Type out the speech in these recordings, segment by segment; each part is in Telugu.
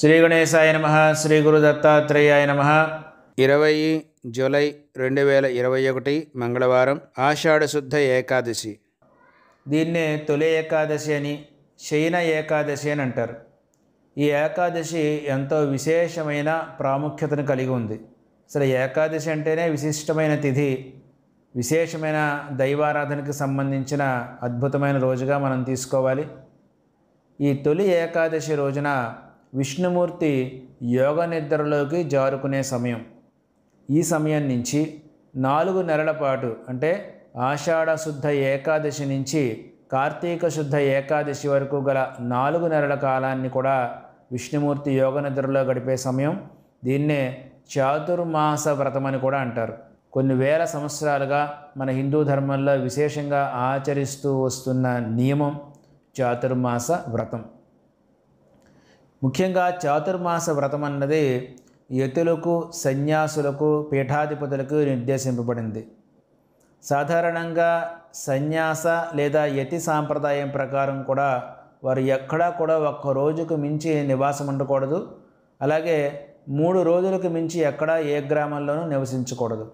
శ్రీ గణేశాయ నమ శ్రీ గురు దత్తాత్రేయాయ నమ ఇరవై జూలై రెండు వేల ఇరవై ఒకటి మంగళవారం ఆషాఢశుద్ధ ఏకాదశి దీన్నే తొలి ఏకాదశి అని శయన ఏకాదశి అని అంటారు ఈ ఏకాదశి ఎంతో విశేషమైన ప్రాముఖ్యతను కలిగి ఉంది అసలు ఏకాదశి అంటేనే విశిష్టమైన తిథి విశేషమైన దైవారాధనకు సంబంధించిన అద్భుతమైన రోజుగా మనం తీసుకోవాలి ఈ తొలి ఏకాదశి రోజున విష్ణుమూర్తి యోగ నిద్రలోకి జారుకునే సమయం ఈ సమయం నుంచి నాలుగు నెలల పాటు అంటే ఆషాఢ శుద్ధ ఏకాదశి నుంచి కార్తీక శుద్ధ ఏకాదశి వరకు గల నాలుగు నెలల కాలాన్ని కూడా విష్ణుమూర్తి యోగ నిద్రలో గడిపే సమయం దీన్నే చాతుర్మాస వ్రతం అని కూడా అంటారు కొన్ని వేల సంవత్సరాలుగా మన హిందూ ధర్మంలో విశేషంగా ఆచరిస్తూ వస్తున్న నియమం చాతుర్మాస వ్రతం ముఖ్యంగా చాతుర్మాస వ్రతం అన్నది యతులకు సన్యాసులకు పీఠాధిపతులకు నిర్దేశింపబడింది సాధారణంగా సన్యాస లేదా యతి సాంప్రదాయం ప్రకారం కూడా వారు ఎక్కడా కూడా ఒక్క రోజుకు మించి నివాసం ఉండకూడదు అలాగే మూడు రోజులకు మించి ఎక్కడా ఏ గ్రామంలోనూ నివసించకూడదు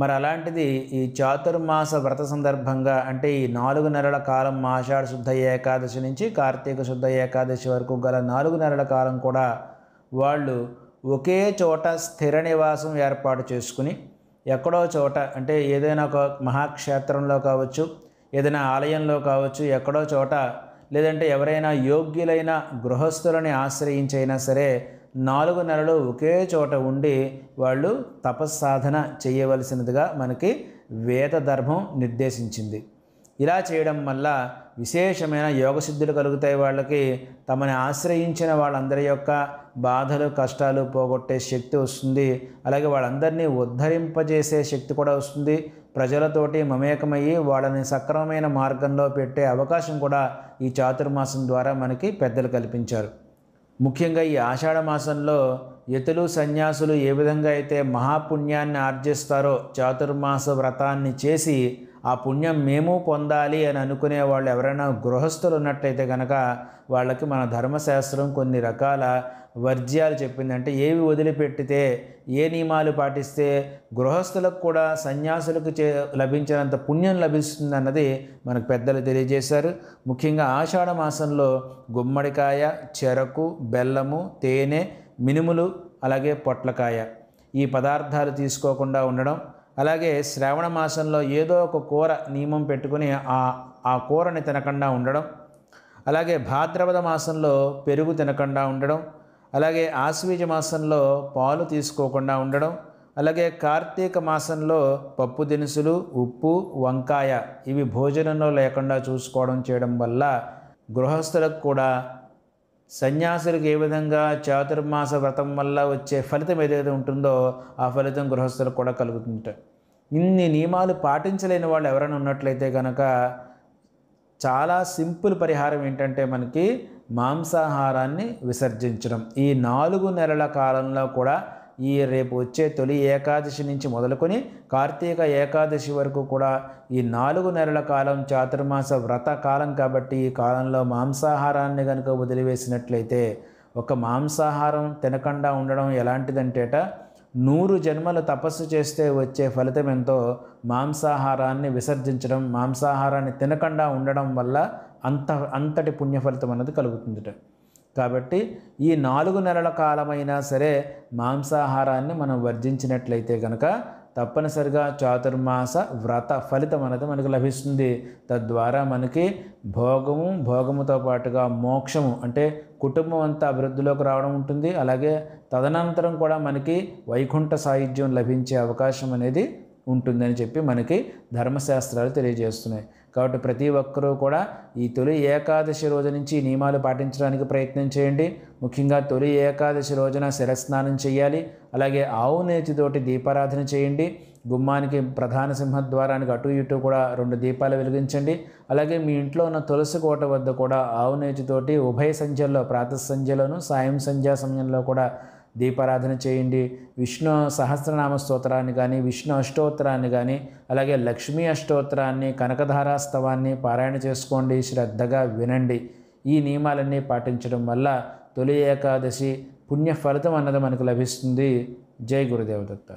మరి అలాంటిది ఈ చాతుర్మాస వ్రత సందర్భంగా అంటే ఈ నాలుగు నెలల కాలం ఆషాఢ శుద్ధ ఏకాదశి నుంచి కార్తీక శుద్ధ ఏకాదశి వరకు గల నాలుగు నెలల కాలం కూడా వాళ్ళు ఒకే చోట స్థిర నివాసం ఏర్పాటు చేసుకుని ఎక్కడో చోట అంటే ఏదైనా ఒక మహాక్షేత్రంలో కావచ్చు ఏదైనా ఆలయంలో కావచ్చు ఎక్కడో చోట లేదంటే ఎవరైనా యోగ్యులైన గృహస్థులని ఆశ్రయించైనా సరే నాలుగు నెలలు ఒకే చోట ఉండి వాళ్ళు తపస్సాధన చేయవలసినదిగా మనకి వేద ధర్మం నిర్దేశించింది ఇలా చేయడం వల్ల విశేషమైన యోగసిద్ధులు కలుగుతాయి వాళ్ళకి తమని ఆశ్రయించిన వాళ్ళందరి యొక్క బాధలు కష్టాలు పోగొట్టే శక్తి వస్తుంది అలాగే వాళ్ళందరినీ ఉద్ధరింపజేసే శక్తి కూడా వస్తుంది ప్రజలతోటి మమేకమయ్యి వాళ్ళని సక్రమమైన మార్గంలో పెట్టే అవకాశం కూడా ఈ చాతుర్మాసం ద్వారా మనకి పెద్దలు కల్పించారు ముఖ్యంగా ఈ ఆషాఢ మాసంలో యతులు సన్యాసులు ఏ విధంగా అయితే మహాపుణ్యాన్ని ఆర్జిస్తారో చాతుర్మాస వ్రతాన్ని చేసి ఆ పుణ్యం మేము పొందాలి అని అనుకునే వాళ్ళు ఎవరైనా గృహస్థులు ఉన్నట్టయితే కనుక వాళ్ళకి మన ధర్మశాస్త్రం కొన్ని రకాల వర్జ్యాలు చెప్పిందంటే ఏవి వదిలిపెట్టితే ఏ నియమాలు పాటిస్తే గృహస్థులకు కూడా సన్యాసులకు చే లభించినంత పుణ్యం లభిస్తుంది అన్నది మనకు పెద్దలు తెలియజేశారు ముఖ్యంగా ఆషాఢ మాసంలో గుమ్మడికాయ చెరకు బెల్లము తేనె మినుములు అలాగే పొట్లకాయ ఈ పదార్థాలు తీసుకోకుండా ఉండడం అలాగే శ్రావణ మాసంలో ఏదో ఒక కూర నియమం పెట్టుకుని ఆ ఆ కూరని తినకుండా ఉండడం అలాగే భాద్రపద మాసంలో పెరుగు తినకుండా ఉండడం అలాగే ఆశ్వీజ మాసంలో పాలు తీసుకోకుండా ఉండడం అలాగే కార్తీక మాసంలో పప్పు దినుసులు ఉప్పు వంకాయ ఇవి భోజనంలో లేకుండా చూసుకోవడం చేయడం వల్ల గృహస్థులకు కూడా సన్యాసులకు ఏ విధంగా చాతుర్మాస వ్రతం వల్ల వచ్చే ఫలితం ఏదైతే ఉంటుందో ఆ ఫలితం గృహస్థులకు కూడా కలుగుతుంట ఇన్ని నియమాలు పాటించలేని వాళ్ళు ఎవరైనా ఉన్నట్లయితే కనుక చాలా సింపుల్ పరిహారం ఏంటంటే మనకి మాంసాహారాన్ని విసర్జించడం ఈ నాలుగు నెలల కాలంలో కూడా ఈ రేపు వచ్చే తొలి ఏకాదశి నుంచి మొదలుకొని కార్తీక ఏకాదశి వరకు కూడా ఈ నాలుగు నెలల కాలం చాతుర్మాస వ్రత కాలం కాబట్టి ఈ కాలంలో మాంసాహారాన్ని కనుక వదిలివేసినట్లయితే ఒక మాంసాహారం తినకుండా ఉండడం ఎలాంటిదంటేట నూరు జన్మలు తపస్సు చేస్తే వచ్చే ఫలితం ఎంతో మాంసాహారాన్ని విసర్జించడం మాంసాహారాన్ని తినకుండా ఉండడం వల్ల అంత అంతటి పుణ్యఫలితం అన్నది కలుగుతుందిట కాబట్టి ఈ నాలుగు నెలల కాలమైనా సరే మాంసాహారాన్ని మనం వర్జించినట్లయితే కనుక తప్పనిసరిగా చాతుర్మాస వ్రత ఫలితం అనేది మనకు లభిస్తుంది తద్వారా మనకి భోగము భోగముతో పాటుగా మోక్షము అంటే కుటుంబం అంతా అభివృద్ధిలోకి రావడం ఉంటుంది అలాగే తదనంతరం కూడా మనకి వైకుంఠ సాహిత్యం లభించే అవకాశం అనేది ఉంటుందని చెప్పి మనకి ధర్మశాస్త్రాలు తెలియజేస్తున్నాయి కాబట్టి ప్రతి ఒక్కరూ కూడా ఈ తొలి ఏకాదశి రోజు నుంచి నియమాలు పాటించడానికి ప్రయత్నం చేయండి ముఖ్యంగా తొలి ఏకాదశి రోజున శిరస్నానం చేయాలి అలాగే ఆవు నేతితోటి దీపారాధన చేయండి గుమ్మానికి ప్రధాన సింహద్వారానికి అటు ఇటు కూడా రెండు దీపాలు వెలిగించండి అలాగే మీ ఇంట్లో ఉన్న తులసి కోట వద్ద కూడా ఆవు నేతితోటి ఉభయ సంధ్యల్లో ప్రాత సంధ్యలోను సాయం సంధ్యా సమయంలో కూడా దీపారాధన చేయండి విష్ణు సహస్రనామ స్తోత్రాన్ని కానీ విష్ణు అష్టోత్తరాన్ని కానీ అలాగే లక్ష్మీ అష్టోత్తరాన్ని కనకధారాస్తవాన్ని పారాయణ చేసుకోండి శ్రద్ధగా వినండి ఈ నియమాలన్నీ పాటించడం వల్ల తొలి ఏకాదశి పుణ్య ఫలితం అన్నది మనకు లభిస్తుంది జై గురుదేవదత్త